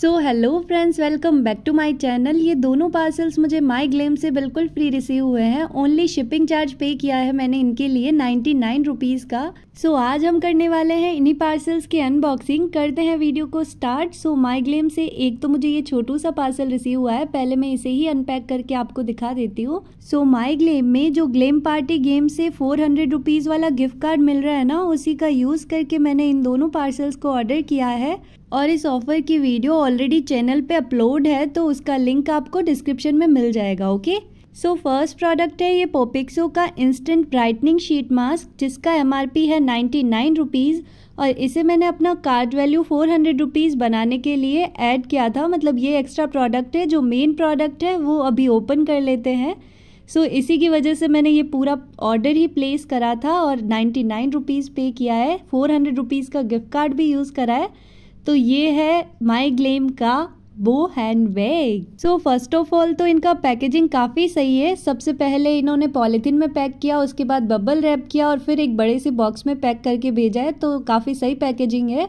so hello friends welcome back to my channel ये दोनों parcels मुझे माय ग्लेम से बिल्कुल फ्री रिसीव हुए हैं ओनली शिपिंग चार्ज पे किया है मैंने इनके लिए नाइन्टी नाइन रुपीज़ का सो so, आज हम करने वाले हैं इन्हीं पार्सल्स की अनबॉक्सिंग करते हैं वीडियो को स्टार्ट सो माय ग्लेम से एक तो मुझे ये छोटू सा पार्सल रिसीव हुआ है पहले मैं इसे ही अनपैक करके आपको दिखा देती हूँ सो माई माय ग्लेम में जो ग्लेम पार्टी गेम से फोर हंड्रेड रुपीज़ वाला गिफ्ट कार्ड मिल रहा है ना उसी का यूज़ करके मैंने इन दोनों पार्सल्स को ऑर्डर किया है और इस ऑफर की वीडियो ऑलरेडी चैनल पे अपलोड है तो उसका लिंक आपको डिस्क्रिप्शन में मिल जाएगा ओके सो फर्स्ट प्रोडक्ट है ये पोपिक्सो का इंस्टेंट ब्राइटनिंग शीट मास्क जिसका एम है नाइन्टी नाइन रुपीज़ और इसे मैंने अपना card value four hundred rupees बनाने के लिए ऐड किया था मतलब ये एक्स्ट्रा प्रोडक्ट है जो मेन प्रोडक्ट है वो अभी ओपन कर लेते हैं सो so, इसी की वजह से मैंने ये पूरा ऑर्डर ही प्लेस करा था और नाइन्टी नाइन रुपीज़ पे किया है फोर हंड्रेड रुपीज़ का गिफ्ट कार्ड भी यूज़ करा है तो ये है माई ग्लेम का bow hand bag so first of all तो इनका पैकेजिंग काफ़ी सही है सबसे पहले इन्होंने पॉलीथीन में पैक किया उसके बाद बबल रैप किया और फिर एक बड़े से बॉक्स में पैक करके भेजा है तो काफ़ी सही पैकेजिंग है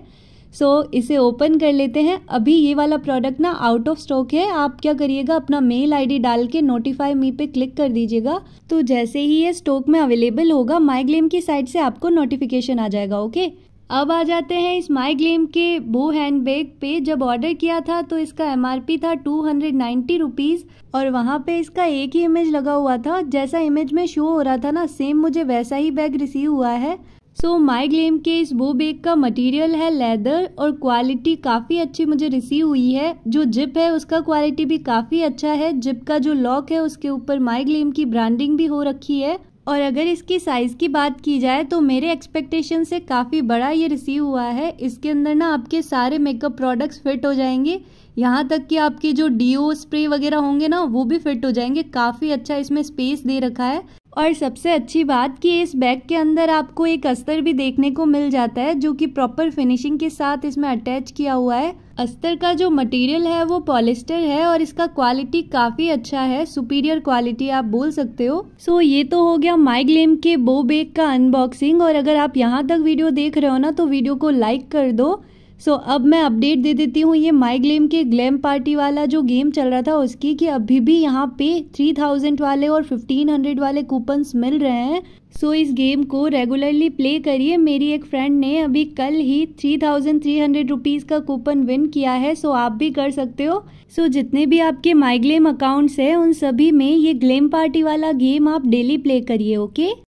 सो so, इसे ओपन कर लेते हैं अभी ये वाला प्रोडक्ट ना आउट ऑफ स्टॉक है आप क्या करिएगा अपना मेल आईडी डाल के नोटिफाई मी पे क्लिक कर दीजिएगा तो जैसे ही ये स्टॉक में अवेलेबल होगा माइग्लेम की साइट से आपको नोटिफिकेशन आ जाएगा ओके अब आ जाते हैं इस माई ग्लेम के बो हैंड बैग पे जब ऑर्डर किया था तो इसका एम था टू हंड्रेड नाइन्टी रुपीज़ और वहाँ पे इसका एक ही इमेज लगा हुआ था जैसा इमेज में शो हो रहा था ना सेम मुझे वैसा ही बैग रिसीव हुआ है सो माई ग्लेम के इस बो बैग का मटेरियल है लेदर और क्वालिटी काफ़ी अच्छी मुझे रिसीव हुई है जो जिप है उसका क्वालिटी भी काफ़ी अच्छा है जिप का जो लॉक है उसके ऊपर माई ग्लेम की ब्रांडिंग भी हो रखी है और अगर इसकी साइज़ की बात की जाए तो मेरे एक्सपेक्टेशन से काफ़ी बड़ा ये रिसीव हुआ है इसके अंदर ना आपके सारे मेकअप प्रोडक्ट्स फिट हो जाएंगे यहाँ तक कि आपके जो डी स्प्रे वगैरह होंगे ना वो भी फिट हो जाएंगे काफ़ी अच्छा इसमें स्पेस दे रखा है और सबसे अच्छी बात कि इस बैग के अंदर आपको एक अस्तर भी देखने को मिल जाता है जो कि प्रॉपर फिनिशिंग के साथ इसमें अटैच किया हुआ है अस्तर का जो मटेरियल है वो पॉलिस्टर है और इसका क्वालिटी काफ़ी अच्छा है सुपीरियर क्वालिटी आप बोल सकते हो सो so, ये तो हो गया माइग्लेम के बो बेग का अनबॉक्सिंग और अगर आप यहाँ तक वीडियो देख रहे हो ना तो वीडियो को लाइक कर दो सो so, अब मैं अपडेट दे देती हूँ ये माई ग्लेम के ग्लैम पार्टी वाला जो गेम चल रहा था उसकी कि अभी भी यहाँ पे 3000 वाले और 1500 वाले कूपन्स मिल रहे हैं सो so, इस गेम को रेगुलरली प्ले करिए मेरी एक फ्रेंड ने अभी कल ही three thousand three hundred rupees का कूपन विन किया है सो so आप भी कर सकते हो सो so, जितने भी आपके माई ग्लेम अकाउंट्स हैं उन सभी में ये ग्लेम पार्टी वाला गेम आप डेली प्ले करिए ओके